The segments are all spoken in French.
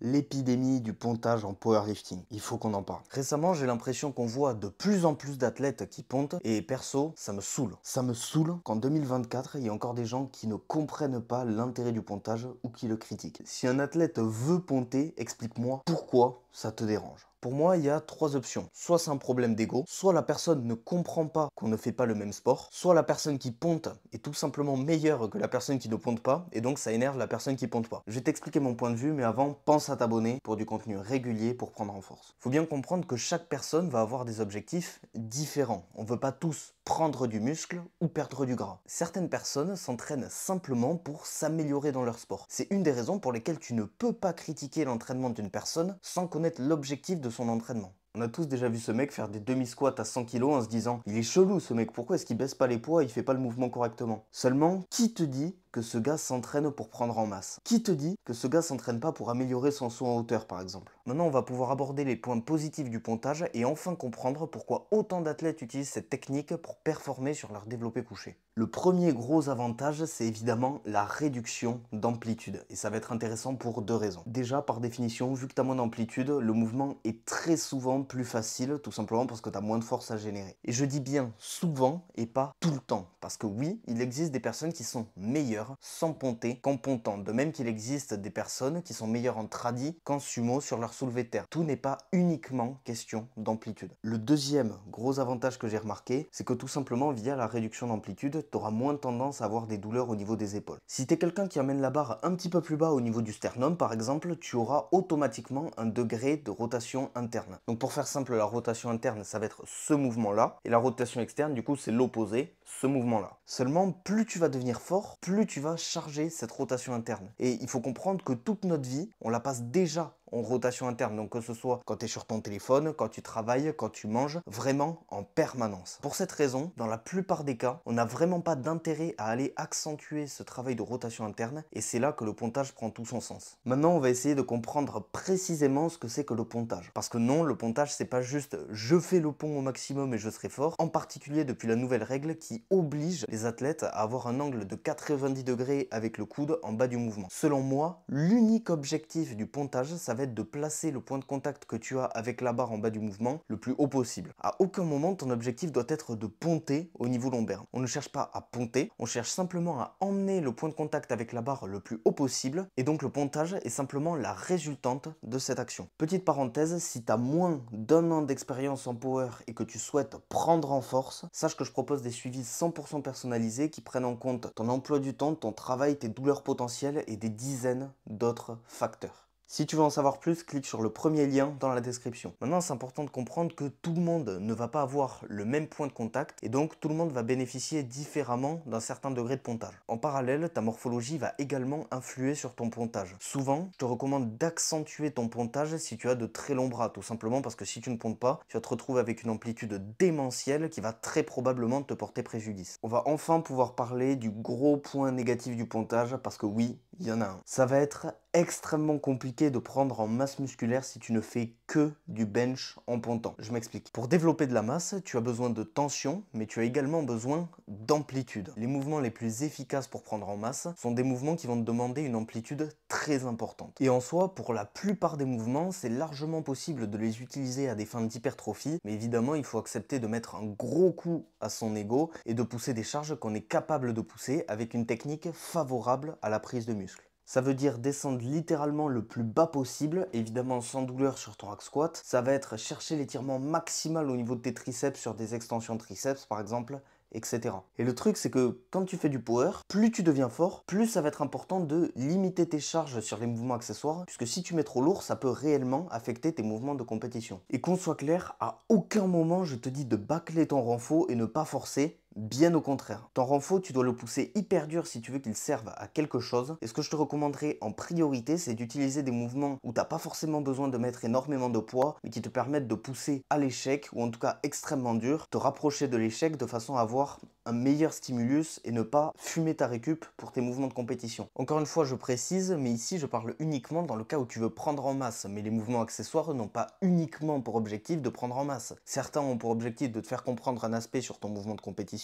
l'épidémie du pontage en powerlifting. Il faut qu'on en parle. Récemment, j'ai l'impression qu'on voit de plus en plus d'athlètes qui pontent et perso, ça me saoule. Ça me saoule qu'en 2024, il y a encore des gens qui ne comprennent pas l'intérêt du pontage ou qui le critiquent. Si un athlète veut ponter, explique-moi pourquoi ça te dérange. Pour moi, il y a trois options. Soit c'est un problème d'ego, soit la personne ne comprend pas qu'on ne fait pas le même sport, soit la personne qui ponte est tout simplement meilleure que la personne qui ne ponte pas, et donc ça énerve la personne qui ponte pas. Je vais t'expliquer mon point de vue, mais avant, pense à t'abonner pour du contenu régulier pour prendre en force. Faut bien comprendre que chaque personne va avoir des objectifs différents. On veut pas tous prendre du muscle ou perdre du gras. Certaines personnes s'entraînent simplement pour s'améliorer dans leur sport. C'est une des raisons pour lesquelles tu ne peux pas critiquer l'entraînement d'une personne sans connaître l'objectif de son entraînement. On a tous déjà vu ce mec faire des demi-squats à 100 kg en se disant Il est chelou ce mec, pourquoi est-ce qu'il baisse pas les poids il fait pas le mouvement correctement Seulement, qui te dit que ce gars s'entraîne pour prendre en masse Qui te dit que ce gars s'entraîne pas pour améliorer son saut en hauteur par exemple Maintenant on va pouvoir aborder les points positifs du pontage et enfin comprendre pourquoi autant d'athlètes utilisent cette technique pour performer sur leur développé couché. Le premier gros avantage, c'est évidemment la réduction d'amplitude. Et ça va être intéressant pour deux raisons. Déjà, par définition, vu que tu as moins d'amplitude, le mouvement est très souvent plus facile, tout simplement parce que tu as moins de force à générer. Et je dis bien souvent et pas tout le temps. Parce que oui, il existe des personnes qui sont meilleures sans ponter qu'en pontant. De même qu'il existe des personnes qui sont meilleures en tradi qu'en sumo sur leur soulevé de terre. Tout n'est pas uniquement question d'amplitude. Le deuxième gros avantage que j'ai remarqué, c'est que tout simplement via la réduction d'amplitude, tu auras moins tendance à avoir des douleurs au niveau des épaules. Si tu es quelqu'un qui amène la barre un petit peu plus bas au niveau du sternum par exemple, tu auras automatiquement un degré de rotation interne. Donc pour faire simple, la rotation interne, ça va être ce mouvement-là, et la rotation externe, du coup, c'est l'opposé, ce mouvement-là. Seulement, plus tu vas devenir fort, plus tu tu vas charger cette rotation interne. Et il faut comprendre que toute notre vie, on la passe déjà en rotation interne. Donc que ce soit quand tu es sur ton téléphone, quand tu travailles, quand tu manges, vraiment en permanence. Pour cette raison, dans la plupart des cas, on n'a vraiment pas d'intérêt à aller accentuer ce travail de rotation interne et c'est là que le pontage prend tout son sens. Maintenant, on va essayer de comprendre précisément ce que c'est que le pontage. Parce que non, le pontage, c'est pas juste je fais le pont au maximum et je serai fort, en particulier depuis la nouvelle règle qui oblige les athlètes à avoir un angle de 90 degrés avec le coude en bas du mouvement. Selon moi, l'unique objectif du pontage, ça va de placer le point de contact que tu as avec la barre en bas du mouvement le plus haut possible. À aucun moment, ton objectif doit être de ponter au niveau lombaire. On ne cherche pas à ponter, on cherche simplement à emmener le point de contact avec la barre le plus haut possible, et donc le pontage est simplement la résultante de cette action. Petite parenthèse, si tu as moins d'un an d'expérience en power et que tu souhaites prendre en force, sache que je propose des suivis 100% personnalisés qui prennent en compte ton emploi du temps, ton travail, tes douleurs potentielles et des dizaines d'autres facteurs. Si tu veux en savoir plus, clique sur le premier lien dans la description. Maintenant, c'est important de comprendre que tout le monde ne va pas avoir le même point de contact et donc tout le monde va bénéficier différemment d'un certain degré de pontage. En parallèle, ta morphologie va également influer sur ton pontage. Souvent, je te recommande d'accentuer ton pontage si tu as de très longs bras, tout simplement parce que si tu ne pontes pas, tu vas te retrouver avec une amplitude démentielle qui va très probablement te porter préjudice. On va enfin pouvoir parler du gros point négatif du pontage parce que oui, il y en a un. Ça va être extrêmement compliqué de prendre en masse musculaire si tu ne fais que du bench en pontant. Je m'explique. Pour développer de la masse, tu as besoin de tension, mais tu as également besoin d'amplitude. Les mouvements les plus efficaces pour prendre en masse sont des mouvements qui vont te demander une amplitude très importante. Et en soi, pour la plupart des mouvements, c'est largement possible de les utiliser à des fins d'hypertrophie, mais évidemment, il faut accepter de mettre un gros coup à son ego et de pousser des charges qu'on est capable de pousser avec une technique favorable à la prise de muscle. Ça veut dire descendre littéralement le plus bas possible, évidemment sans douleur sur ton rack squat. Ça va être chercher l'étirement maximal au niveau de tes triceps sur des extensions triceps par exemple, etc. Et le truc c'est que quand tu fais du power, plus tu deviens fort, plus ça va être important de limiter tes charges sur les mouvements accessoires, puisque si tu mets trop lourd, ça peut réellement affecter tes mouvements de compétition. Et qu'on soit clair, à aucun moment je te dis de bâcler ton renfort et ne pas forcer, Bien au contraire. Ton renfort, tu dois le pousser hyper dur si tu veux qu'il serve à quelque chose. Et ce que je te recommanderais en priorité, c'est d'utiliser des mouvements où t'as pas forcément besoin de mettre énormément de poids, mais qui te permettent de pousser à l'échec, ou en tout cas extrêmement dur, te rapprocher de l'échec de façon à avoir un meilleur stimulus et ne pas fumer ta récup pour tes mouvements de compétition. Encore une fois, je précise, mais ici je parle uniquement dans le cas où tu veux prendre en masse, mais les mouvements accessoires n'ont pas uniquement pour objectif de prendre en masse. Certains ont pour objectif de te faire comprendre un aspect sur ton mouvement de compétition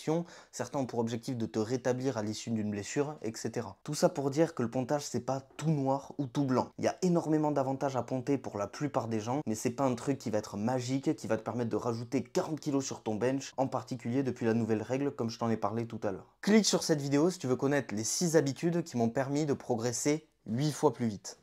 certains ont pour objectif de te rétablir à l'issue d'une blessure, etc. Tout ça pour dire que le pontage c'est pas tout noir ou tout blanc. Il y a énormément d'avantages à ponter pour la plupart des gens, mais c'est pas un truc qui va être magique, qui va te permettre de rajouter 40 kg sur ton bench, en particulier depuis la nouvelle règle comme je t'en ai parlé tout à l'heure. Clique sur cette vidéo si tu veux connaître les 6 habitudes qui m'ont permis de progresser 8 fois plus vite.